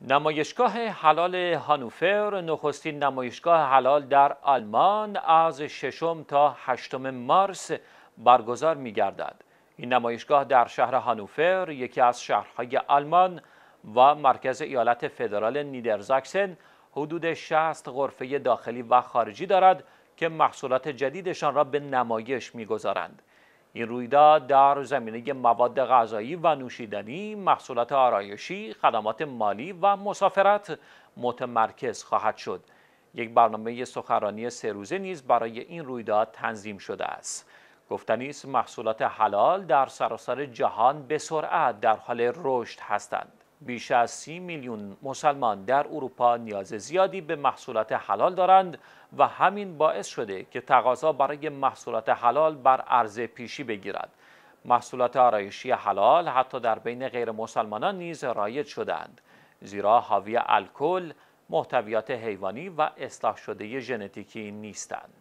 نمایشگاه حلال هانوفر نخستین نمایشگاه حلال در آلمان از ششم تا هشتم مارس برگزار می گردد. این نمایشگاه در شهر هانوفر یکی از شهرهای آلمان و مرکز ایالت فدرال نیدرزاکسن حدود 60 غرفه داخلی و خارجی دارد که محصولات جدیدشان را به نمایش میگذارند. این رویداد در زمینه مواد غذایی و نوشیدنی، محصولات آرایشی، خدمات مالی و مسافرت متمرکز خواهد شد. یک برنامه سخرانی سه روزه نیز برای این رویداد تنظیم شده است. گفتنیست محصولات حلال در سراسر جهان به سرعت در حال رشد هستند. بیش از سی میلیون مسلمان در اروپا نیاز زیادی به محصولات حلال دارند و همین باعث شده که تقاضا برای محصولات حلال بر عرض پیشی بگیرد. محصولات آرایشی حلال حتی در بین غیر مسلمانان نیز رایج شدند. زیرا حاوی الکل، محتویات حیوانی و اصلاح شده ژنتیکی نیستند.